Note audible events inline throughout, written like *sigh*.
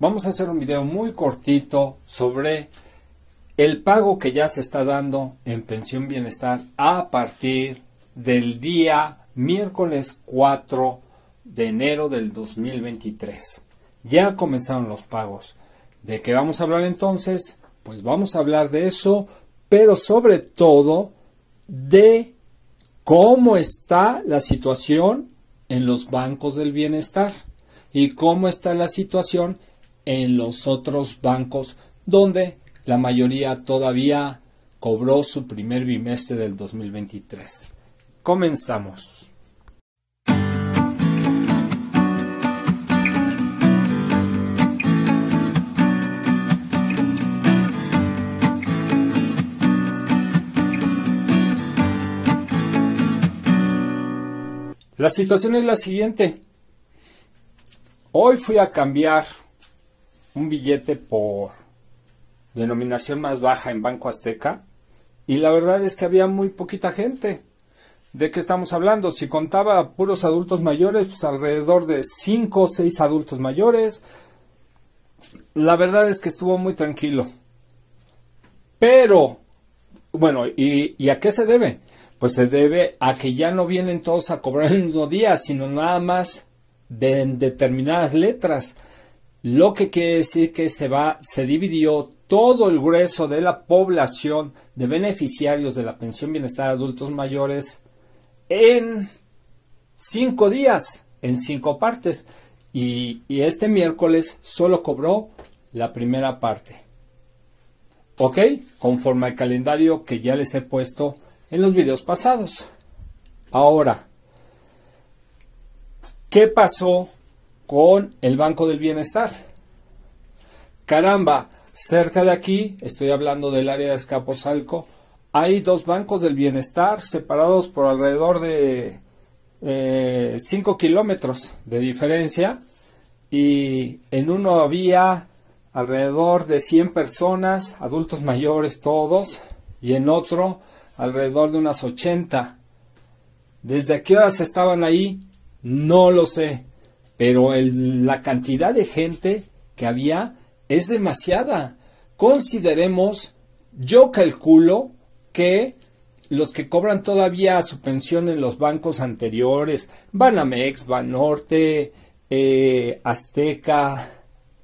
Vamos a hacer un video muy cortito sobre el pago que ya se está dando en pensión bienestar a partir del día miércoles 4 de enero del 2023. Ya comenzaron los pagos. ¿De qué vamos a hablar entonces? Pues vamos a hablar de eso, pero sobre todo de cómo está la situación en los bancos del bienestar y cómo está la situación en los otros bancos donde la mayoría todavía cobró su primer bimestre del 2023. Comenzamos. La situación es la siguiente. Hoy fui a cambiar un billete por denominación más baja en Banco Azteca y la verdad es que había muy poquita gente. ¿De qué estamos hablando? Si contaba puros adultos mayores, pues alrededor de 5 o 6 adultos mayores. La verdad es que estuvo muy tranquilo. Pero, bueno, ¿y, a qué se debe? Pues se debe a que ya no vienen todos a cobrar el mismo día, sino nada más de determinadas letras lo que quiere decir que se, va, se dividió todo el grueso de la población de beneficiarios de la pensión bienestar de adultos mayores en cinco días, en cinco partes. Y, y, este miércoles solo cobró la primera parte. ¿Ok? Conforme al calendario que ya les he puesto en los videos pasados. Ahora, ¿qué pasó con el Banco del Bienestar. Caramba, cerca de aquí, estoy hablando del área de Escaposalco, hay dos bancos del bienestar separados por alrededor de 5 eh, kilómetros de diferencia y en uno había alrededor de 100 personas, adultos mayores todos, y en otro alrededor de unas 80. ¿Desde qué horas estaban ahí? No lo sé pero la cantidad de gente que había es demasiada. Consideremos, yo calculo que los que cobran todavía su pensión en los bancos anteriores, Banamex, Banorte, eh, Azteca,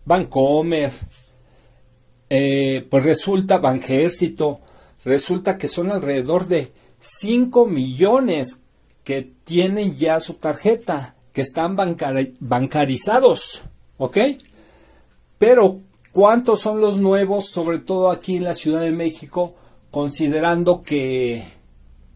Bancomer, eh, pues resulta Banjército, resulta que son alrededor de 5 millones que tienen ya su tarjeta que están bancarizados, ¿ok? Pero, ¿cuántos son los nuevos, sobre todo aquí en la Ciudad de México, considerando que,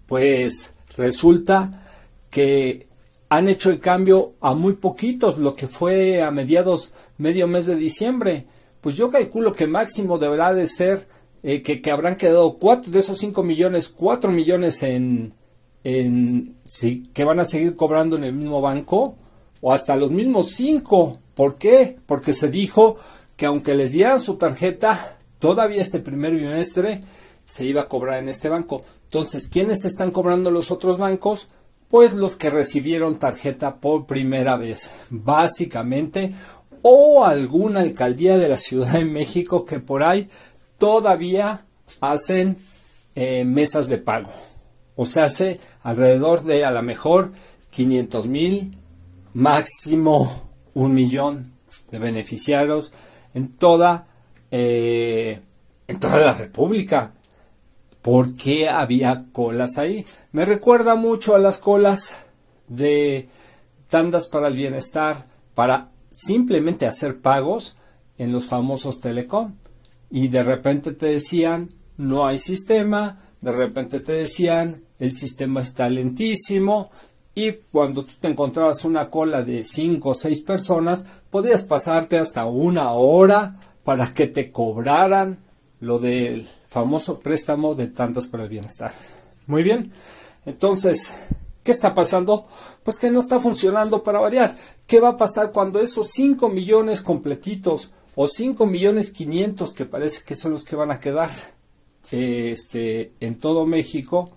pues, resulta que han hecho el cambio a muy poquitos, lo que fue a mediados, medio mes de diciembre? Pues yo calculo que máximo deberá de ser eh, que, que, habrán quedado cuatro, de esos cinco millones, cuatro millones en, en, sí, que van a seguir cobrando en el mismo banco o hasta los mismos cinco. ¿Por qué? Porque se dijo que aunque les dieran su tarjeta, todavía este primer bimestre se iba a cobrar en este banco. Entonces, ¿quiénes están cobrando los otros bancos? Pues los que recibieron tarjeta por primera vez, básicamente, o alguna alcaldía de la Ciudad de México que por ahí todavía hacen eh, mesas de pago. O sea, hace alrededor de a lo mejor 500 mil, máximo un millón de beneficiarios en toda, eh, en toda la República. ¿Por qué había colas ahí? Me recuerda mucho a las colas de tandas para el bienestar, para simplemente hacer pagos en los famosos telecom. Y de repente te decían, no hay sistema, de repente te decían, el sistema está lentísimo y cuando tú te encontrabas una cola de cinco o seis personas, podías pasarte hasta una hora para que te cobraran lo del famoso préstamo de tantas para el bienestar. Muy bien, entonces, ¿qué está pasando? Pues que no está funcionando para variar. ¿Qué va a pasar cuando esos cinco millones completitos o cinco millones quinientos que parece que son los que van a quedar? Eh, este, en todo México.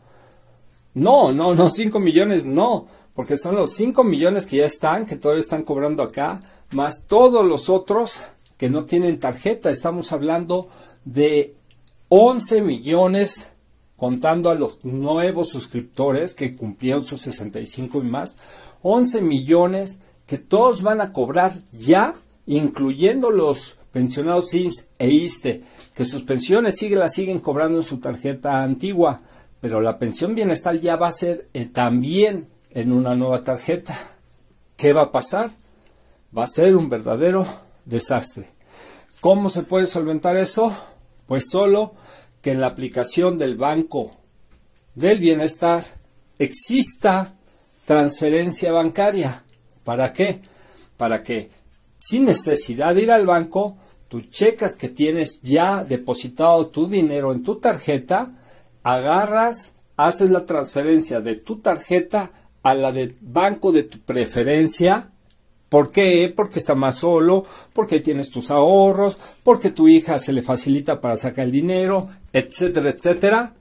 No, no, no, 5 *laughs* millones, no, porque son los 5 millones que ya están, que todavía están cobrando acá, más todos los otros que no tienen tarjeta. Estamos hablando de 11 millones contando a los nuevos suscriptores que cumplieron sus 65 y más, 11 millones que todos van a cobrar ya, incluyendo los pensionados SIMS e ISTE, que sus pensiones sigue, las siguen cobrando en su tarjeta antigua, pero la pensión bienestar ya va a ser eh, también en una nueva tarjeta. ¿Qué va a pasar? Va a ser un verdadero desastre. ¿Cómo se puede solventar eso? Pues solo que en la aplicación del Banco del Bienestar exista transferencia bancaria. ¿Para qué? Para que sin necesidad de ir al banco tú checas que tienes ya depositado tu dinero en tu tarjeta, agarras, haces la transferencia de tu tarjeta a la del banco de tu preferencia. ¿Por qué? Porque está más solo, porque tienes tus ahorros, porque tu hija se le facilita para sacar el dinero, etcétera, etcétera.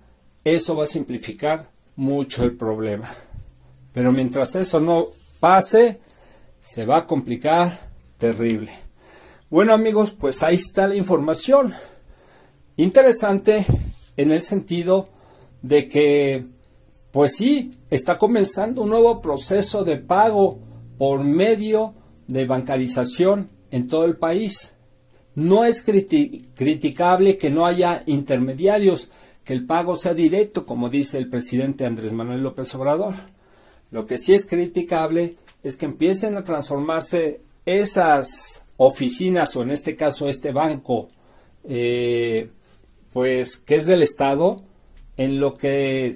Eso va a simplificar mucho el problema. Pero mientras eso no pase, se va a complicar terrible. Bueno amigos, pues ahí está la información. Interesante en el sentido de que, pues sí, está comenzando un nuevo proceso de pago por medio de bancarización en todo el país. No es criticable que no haya intermediarios, que el pago sea directo, como dice el presidente Andrés Manuel López Obrador. Lo que sí es criticable es que empiecen a transformarse esas oficinas o en este caso este banco, eh, pues que es del Estado, en lo que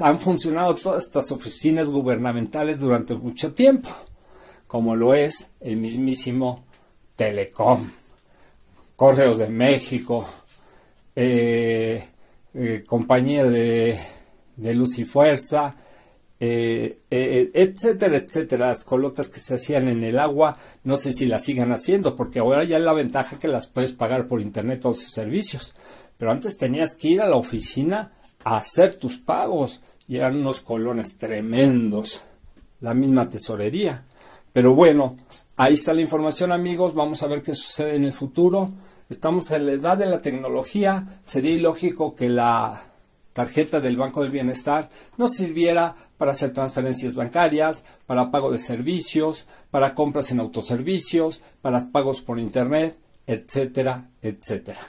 han funcionado todas estas oficinas gubernamentales durante mucho tiempo, como lo es el mismísimo Telecom, Correos de México, eh, eh, Compañía de, de Luz y Fuerza, eh, eh, etcétera, etcétera, las colotas que se hacían en el agua, no sé si las sigan haciendo, porque ahora ya es la ventaja que las puedes pagar por internet todos sus servicios, pero antes tenías que ir a la oficina a hacer tus pagos y eran unos colones tremendos, la misma tesorería. Pero bueno, ahí está la información amigos, vamos a ver qué sucede en el futuro. Estamos en la edad de la tecnología, sería ilógico que la tarjeta del Banco del Bienestar nos sirviera para hacer transferencias bancarias, para pago de servicios, para compras en autoservicios, para pagos por Internet, etcétera, etcétera.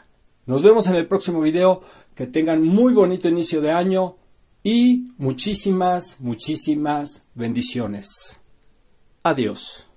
Nos vemos en el próximo video, que tengan muy bonito inicio de año y muchísimas, muchísimas bendiciones. Adiós.